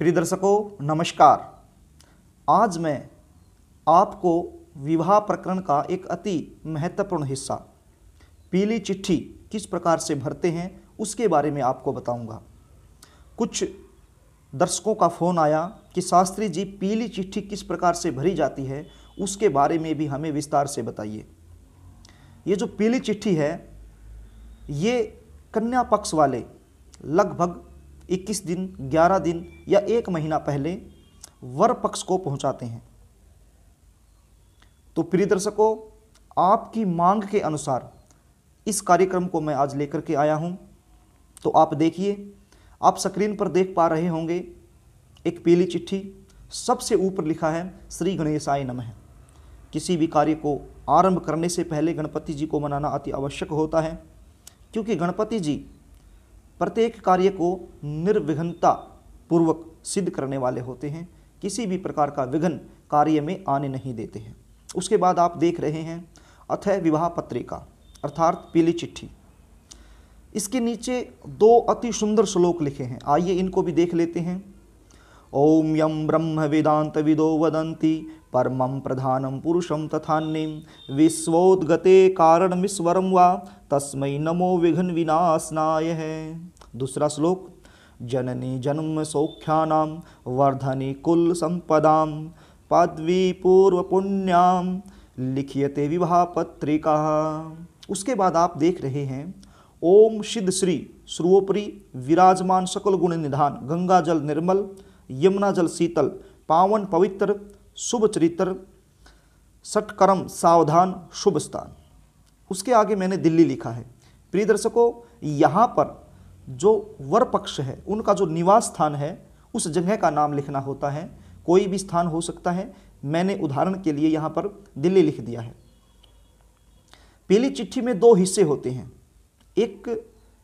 प्रिय दर्शकों नमस्कार आज मैं आपको विवाह प्रकरण का एक अति महत्वपूर्ण हिस्सा पीली चिट्ठी किस प्रकार से भरते हैं उसके बारे में आपको बताऊंगा कुछ दर्शकों का फ़ोन आया कि शास्त्री जी पीली चिट्ठी किस प्रकार से भरी जाती है उसके बारे में भी हमें विस्तार से बताइए ये जो पीली चिट्ठी है ये कन्या पक्ष वाले लगभग 21 दिन 11 दिन या एक महीना पहले वर पक्ष को पहुंचाते हैं तो प्रिय दर्शकों आपकी मांग के अनुसार इस कार्यक्रम को मैं आज लेकर के आया हूं तो आप देखिए आप स्क्रीन पर देख पा रहे होंगे एक पीली चिट्ठी सबसे ऊपर लिखा है श्री गणेशाय नमः किसी भी कार्य को आरंभ करने से पहले गणपति जी को मनाना अति आवश्यक होता है क्योंकि गणपति जी प्रत्येक कार्य को निर्विघ्नता पूर्वक सिद्ध करने वाले होते हैं किसी भी प्रकार का विघ्न कार्य में आने नहीं देते हैं उसके बाद आप देख रहे हैं अथ विवाह पत्रिका अर्थात पीली चिट्ठी इसके नीचे दो अति सुंदर श्लोक लिखे हैं आइए इनको भी देख लेते हैं ब्रह्म यं विदो वदन्ति परमं प्रधानं पुरुषं तथान्यं विश्वोद्गते कारणमीश्वरं वा तस्मै नमो विनाशनाय है दूसरा श्लोक जननी जन्म सौख्यानां वर्धने कुल संपदां पदवी पूर्व पुण्याम लिखियते विवाह पत्रिका उसके बाद आप देख रहे हैं ओम सिद्ध श्री सर्वोपरि विराजमान सकल गुण निधान गंगा जल निर्मल यमुना जल शीतल पावन पवित्र शुभ चरित्र सटकर्म सावधान शुभ स्थान उसके आगे मैंने दिल्ली लिखा है प्रिय दर्शकों यहाँ पर जो वर पक्ष है उनका जो निवास स्थान है उस जगह का नाम लिखना होता है कोई भी स्थान हो सकता है मैंने उदाहरण के लिए यहाँ पर दिल्ली लिख दिया है पहली चिट्ठी में दो हिस्से होते हैं एक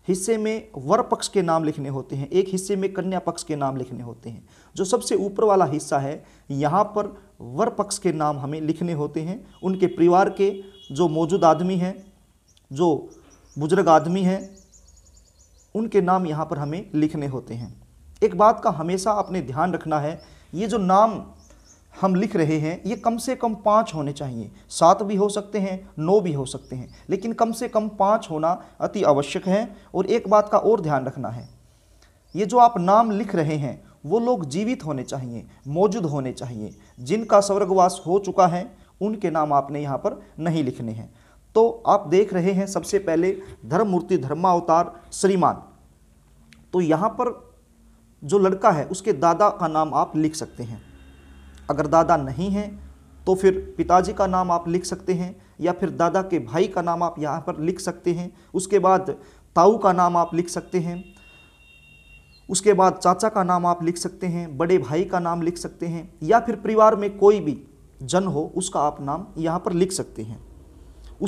हिस्से में वर पक्ष के नाम लिखने होते हैं एक हिस्से में कन्या पक्ष के नाम लिखने होते हैं जो सबसे ऊपर वाला हिस्सा है यहाँ पर वर पक्ष के नाम हमें लिखने होते हैं उनके परिवार के जो मौजूद आदमी हैं जो बुजुर्ग आदमी हैं उनके नाम यहाँ पर हमें लिखने होते हैं एक बात का हमेशा अपने ध्यान रखना है ये जो नाम हम लिख रहे हैं ये कम से कम पाँच होने चाहिए सात भी हो सकते हैं नौ भी हो सकते हैं लेकिन कम से कम पाँच होना अति आवश्यक है और एक बात का और ध्यान रखना है ये जो आप नाम लिख रहे हैं वो लोग जीवित होने चाहिए मौजूद होने चाहिए जिनका स्वर्गवास हो चुका है उनके नाम आपने यहाँ पर नहीं लिखने हैं तो आप देख रहे हैं सबसे पहले धर्ममूर्ति धर्मावतार श्रीमान तो यहाँ पर जो लड़का है उसके दादा का नाम आप लिख सकते हैं अगर दादा नहीं हैं तो फिर पिताजी का नाम आप लिख सकते हैं या फिर दादा के भाई का नाम आप यहाँ पर लिख सकते हैं उसके बाद ताऊ का नाम आप लिख सकते हैं उसके बाद चाचा का नाम आप लिख सकते हैं बड़े भाई का नाम लिख सकते हैं या फिर परिवार में कोई भी जन हो उसका आप नाम यहाँ पर लिख सकते हैं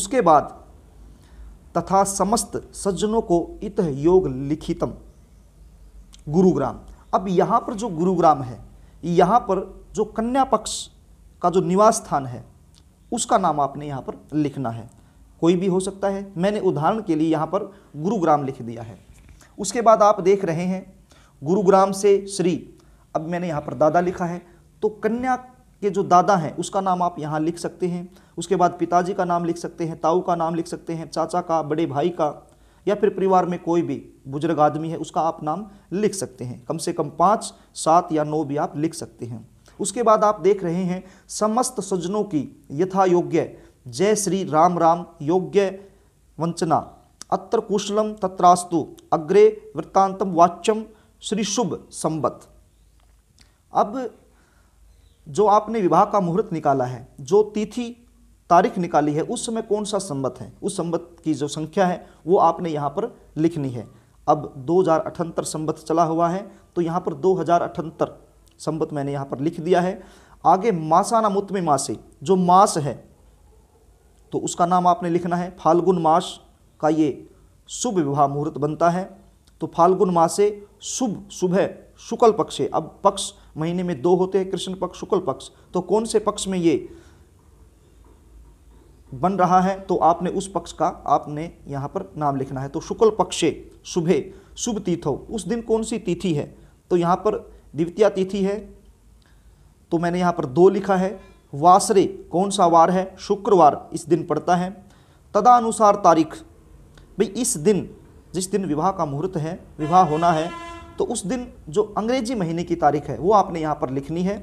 उसके बाद तथा समस्त सज्जनों को इत योग लिखितम गुरुग्राम अब यहाँ पर जो गुरुग्राम है यहाँ पर जो कन्या पक्ष का जो निवास स्थान है उसका नाम आपने यहाँ पर लिखना है कोई भी हो सकता है मैंने उदाहरण के लिए यहाँ पर गुरुग्राम लिख दिया है उसके बाद आप देख रहे हैं गुरुग्राम से श्री अब मैंने यहाँ पर दादा लिखा है तो कन्या के जो दादा हैं उसका नाम आप यहाँ लिख सकते हैं उसके बाद पिताजी का नाम लिख सकते हैं ताऊ का नाम लिख सकते हैं चाचा का बड़े भाई का या फिर परिवार में कोई भी बुजुर्ग आदमी है उसका आप नाम लिख सकते हैं कम से कम पाँच सात या नौ भी आप लिख सकते हैं उसके बाद आप देख रहे हैं समस्त सज्जनों की यथा योग्य जय श्री राम राम योग्य वंचना अत्र कुशलम तत्रास्तु अग्रे वृत्तांतम वाच्यम श्री शुभ संबत अब जो आपने विवाह का मुहूर्त निकाला है जो तिथि तारीख निकाली है उस समय कौन सा संबत है उस संबत की जो संख्या है वो आपने यहाँ पर लिखनी है अब दो हज़ार संबत चला हुआ है तो यहाँ पर दो हज़ार संबत मैंने यहां पर लिख दिया है आगे मासाना मुतमी मासे जो मास है तो उसका नाम आपने लिखना है फाल्गुन मास का ये शुभ विवाह मुहूर्त बनता है तो फाल्गुन मासे शुभ सुबह शुक्ल पक्ष अब पक्ष महीने में दो होते हैं कृष्ण पक्ष शुक्ल पक्ष तो कौन से पक्ष में ये बन रहा है तो आपने उस पक्ष का आपने यहाँ पर नाम लिखना है तो शुक्ल पक्षे सुबह शुभ तिथो उस दिन कौन सी तिथि है तो यहाँ पर द्वितीय तिथि है तो मैंने यहाँ पर दो लिखा है वासरे कौन सा वार है शुक्रवार इस दिन पड़ता है तदानुसार तारीख भाई इस दिन जिस दिन विवाह का मुहूर्त है विवाह होना है तो उस दिन जो अंग्रेजी महीने की तारीख है वो आपने यहाँ पर लिखनी है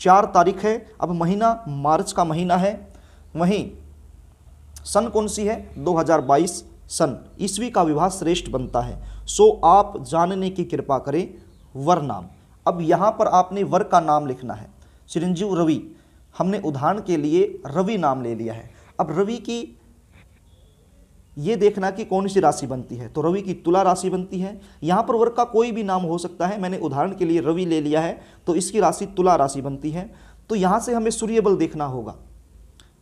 चार तारीख है अब महीना मार्च का महीना है वहीं सन कौन सी है 2022 सन ईस्वी का विवाह श्रेष्ठ बनता है सो आप जानने की कृपा करें वरनाम अब यहाँ पर आपने वर्ग का नाम लिखना है चिरंजीव रवि हमने उदाहरण के लिए रवि नाम ले लिया है अब रवि की ये देखना कि कौन सी राशि बनती है तो रवि की तुला राशि बनती है यहाँ पर वर्ग का कोई भी नाम हो सकता है मैंने उदाहरण के लिए रवि ले लिया है तो इसकी राशि तुला राशि बनती है तो यहाँ से हमें सूर्य बल देखना होगा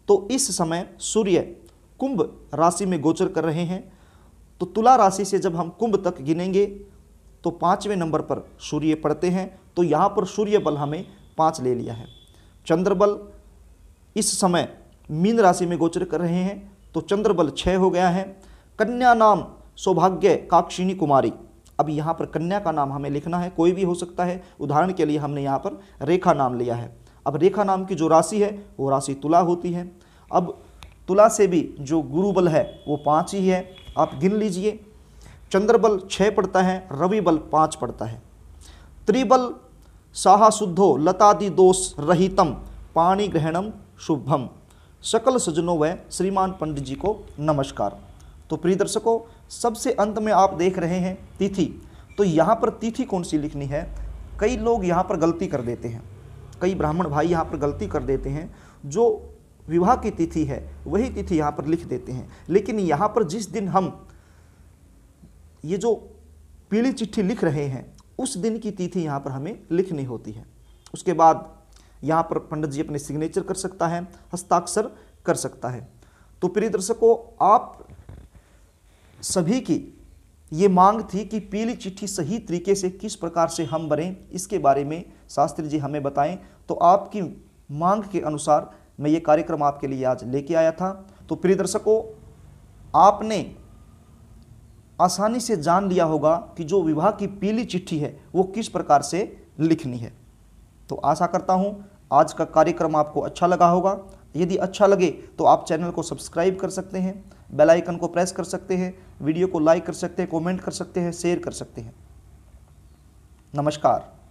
तो इस समय सूर्य कुंभ राशि में गोचर कर रहे हैं तो तुला राशि से जब हम कुंभ तक गिनेंगे तो पाँचवें नंबर पर सूर्य पड़ते हैं तो यहाँ पर सूर्य बल हमें पाँच ले लिया है चंद्र बल इस समय मीन राशि में गोचर कर रहे हैं तो चंद्र बल छः हो गया है कन्या नाम सौभाग्य काक्षिणी कुमारी अब यहाँ पर कन्या का नाम हमें लिखना है कोई भी हो सकता है उदाहरण के लिए हमने यहाँ पर रेखा नाम लिया है अब रेखा नाम की जो राशि है वो राशि तुला होती है अब तुला से भी जो गुरु बल है वो पाँच ही है आप गिन लीजिए चंद्रबल छः पड़ता है रवि बल पाँच पड़ता है त्रिबल साहा शुद्धो लतादि दोष रहितम पाणी ग्रहणम शुभम सकल सजनों व श्रीमान पंडित जी को नमस्कार तो प्रिय दर्शकों सबसे अंत में आप देख रहे हैं तिथि तो यहाँ पर तिथि कौन सी लिखनी है कई लोग यहाँ पर गलती कर देते हैं कई ब्राह्मण भाई यहाँ पर गलती कर देते हैं जो विवाह की तिथि है वही तिथि यहाँ पर लिख देते हैं लेकिन यहाँ पर जिस दिन हम ये जो पीली चिट्ठी लिख रहे हैं उस दिन की तिथि यहाँ पर हमें लिखनी होती है उसके बाद यहाँ पर पंडित जी अपने सिग्नेचर कर सकता है हस्ताक्षर कर सकता है तो प्रिय दर्शकों आप सभी की ये मांग थी कि पीली चिट्ठी सही तरीके से किस प्रकार से हम बने इसके बारे में शास्त्री जी हमें बताएं तो आपकी मांग के अनुसार मैं ये कार्यक्रम आपके लिए आज लेके आया था तो प्रिय दर्शकों आपने आसानी से जान लिया होगा कि जो विवाह की पीली चिट्ठी है वो किस प्रकार से लिखनी है तो आशा करता हूँ आज का कार्यक्रम आपको अच्छा लगा होगा यदि अच्छा लगे तो आप चैनल को सब्सक्राइब कर सकते हैं बेल आइकन को प्रेस कर सकते हैं वीडियो को लाइक कर सकते हैं कमेंट कर सकते हैं शेयर कर सकते हैं नमस्कार